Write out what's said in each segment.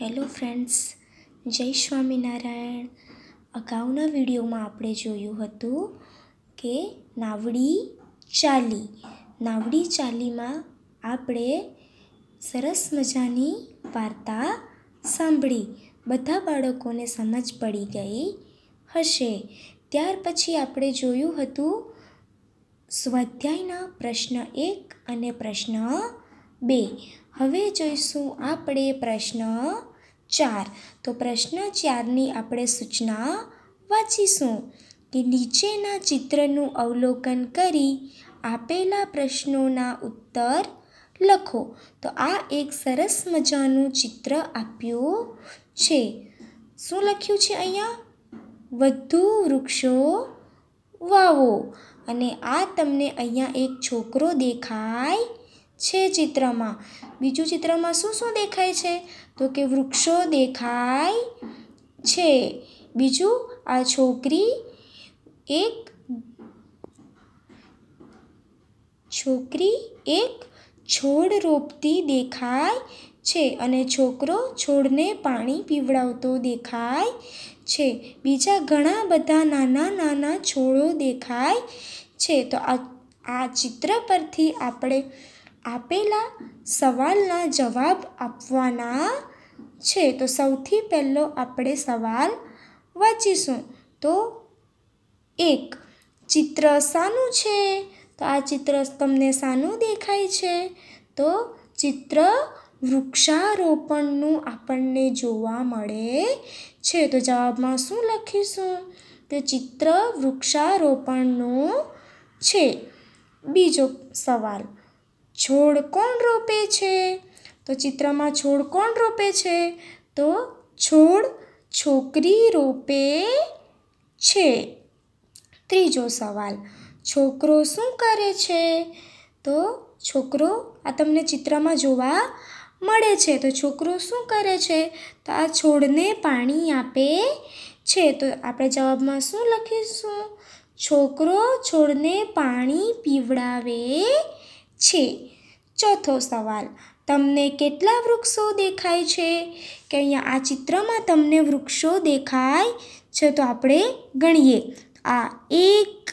hello friends જય સ્વામિનારાયણ અગાઉના વિડીયોમાં આપણે જોયું હતું કે નાવડી ચાલી નાવડી ચાલીમાં આપણે સરસ મજાની વાર્તા સાંભળી બધા બાળકોને સમજ પડી ગઈ હશે ત્યાર પછી આપણે જોયું હતું સ્વાધ્યાયના પ્રશ્ન એક અને પ્રશ્ન બે હવે જોઈશું આપણે પ્રશ્ન ચાર તો પ્રશ્ન ચારની આપણે સૂચના વાંચીશું કે નીચેના ચિત્રનું અવલોકન કરી આપેલા પ્રશ્નોના ઉત્તર લખો તો આ એક સરસ મજાનું ચિત્ર આપ્યું છે શું લખ્યું છે અહીંયા વધુ વૃક્ષો વાવો અને આ તમને અહીંયા એક છોકરો દેખાય છે ચિત્રમાં બીજું ચિત્રમાં શું શું દેખાય છે તો કે વૃક્ષો દેખાય છે બીજું આ છોકરી એક છોકરી એક છોડ રોપતી દેખાય છે અને છોકરો છોડને પાણી પીવડાવતો દેખાય છે બીજા ઘણા બધા નાના નાના છોડો દેખાય છે તો આ આ ચિત્ર પરથી આપણે આપેલા સવાલના જવાબ આપવાના છે તો સૌથી પહેલો આપણે સવાલ વાંચીશું તો એક ચિત્ર શાનું છે તો આ ચિત્ર તમને શાનું દેખાય છે તો ચિત્ર વૃક્ષારોપણનું આપણને જોવા મળે છે તો જવાબમાં શું લખીશું તો ચિત્ર વૃક્ષારોપણનું છે બીજો સવાલ છોડ કોણ રોપે છે તો ચિત્રમાં છોડ કોણ રોપે છે તો છોડ છોકરી રોપે છે ત્રીજો સવાલ છોકરો શું કરે છે તો છોકરો આ તમને ચિત્રમાં જોવા મળે છે તો છોકરો શું કરે છે તો આ છોડને પાણી આપે છે તો આપણે જવાબમાં શું લખીશું છોકરો છોડને પાણી પીવડાવે છે ચોથો સવાલ તમને કેટલા વૃક્ષો દેખાય છે કે અહીંયા આ ચિત્રમાં તમને વૃક્ષો દેખાય છે તો આપણે ગણીએ આ એક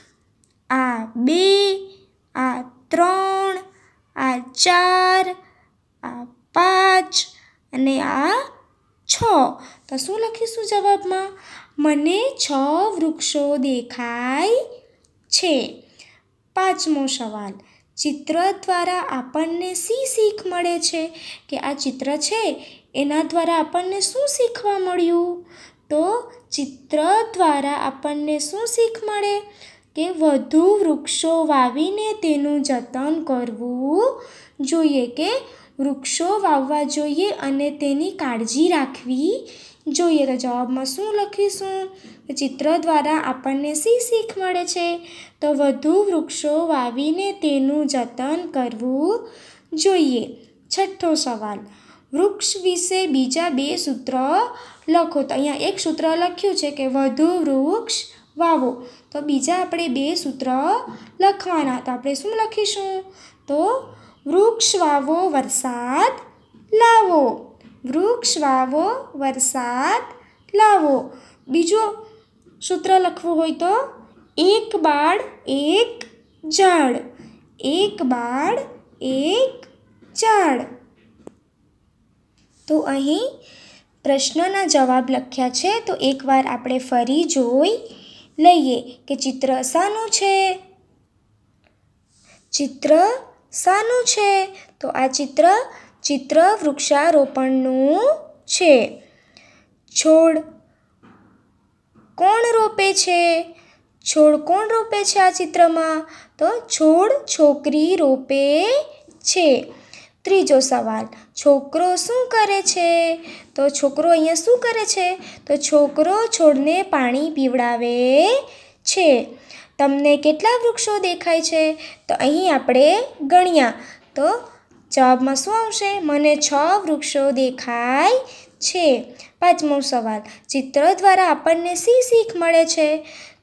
આ બે આ ત્રણ આ ચાર આ પાંચ અને આ છ તો શું લખીશું જવાબમાં મને છ વૃક્ષો દેખાય છે પાંચમો સવાલ ચિત્ર દ્વારા આપણને શી શીખ મળે છે કે આ ચિત્ર છે એના દ્વારા આપણને શું શીખવા મળ્યું તો ચિત્ર દ્વારા આપણને શું શીખ મળે કે વધુ વૃક્ષો વાવીને તેનું જતન કરવું જોઈએ કે વૃક્ષો વાવવા જોઈએ અને તેની કાળજી રાખવી જોઈએ તો જવાબમાં શું લખીશું ચિત્ર દ્વારા આપણને શી શીખ મળે છે તો વધુ વૃક્ષો વાવીને તેનું જતન કરવું જોઈએ છઠ્ઠો સવાલ વૃક્ષ વિશે બીજા બે સૂત્ર લખો તો અહીંયા એક સૂત્ર લખ્યું છે કે વધુ વૃક્ષ વાવો તો બીજા આપણે બે સૂત્ર લખવાના તો આપણે શું લખીશું તો વૃક્ષ વાવો વરસાદ લાવો વૃક્ષ વાવો વરસાદ લાવો બીજો સૂત્ર લખવું હોય તો એક બાળ એક ઝાડ એક બાળ એક ઝાડ તો અહીં પ્રશ્નના જવાબ લખ્યા છે તો એકવાર આપણે ફરી જોઈ લઈએ કે ચિત્ર શાનું છે ચિત્ર શાનું છે તો આ ચિત્ર ચિત્ર વૃક્ષારોપણનું છે છોડ કોણ રોપે છે છોડ કોણ રોપે છે આ ચિત્રમાં તો છોડ છોકરી રોપે છે ત્રીજો સવાલ છોકરો શું કરે છે તો છોકરો અહીંયા શું કરે છે તો છોકરો છોડને પાણી પીવડાવે છે તમને કેટલા વૃક્ષો દેખાય છે તો અહીં આપણે ગણ્યા તો જવાબમાં શું આવશે મને છ વૃક્ષો દેખાય છે પાંચમો સવાલ ચિત્ર દ્વારા આપણને શી શીખ મળે છે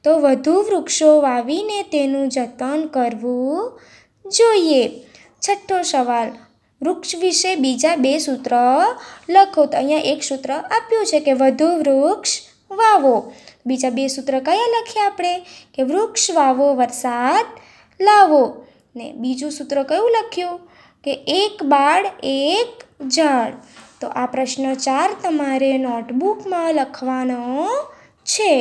તો વધુ વૃક્ષો વાવીને તેનું જતન કરવું જોઈએ છઠ્ઠો સવાલ વૃક્ષ વિશે બીજા બે સૂત્ર લખો તો અહીંયા એક સૂત્ર આપ્યું છે કે વધુ વૃક્ષ વાવો બીજા બે સૂત્ર કયા લખીએ આપણે કે વૃક્ષ વાવો વરસાદ લાવો ને બીજું સૂત્ર કયું લખ્યું કે એક બાળ એક ઝાડ તો આ પ્રશ્ન ચાર તમારે નોટબુકમાં લખવાનો છે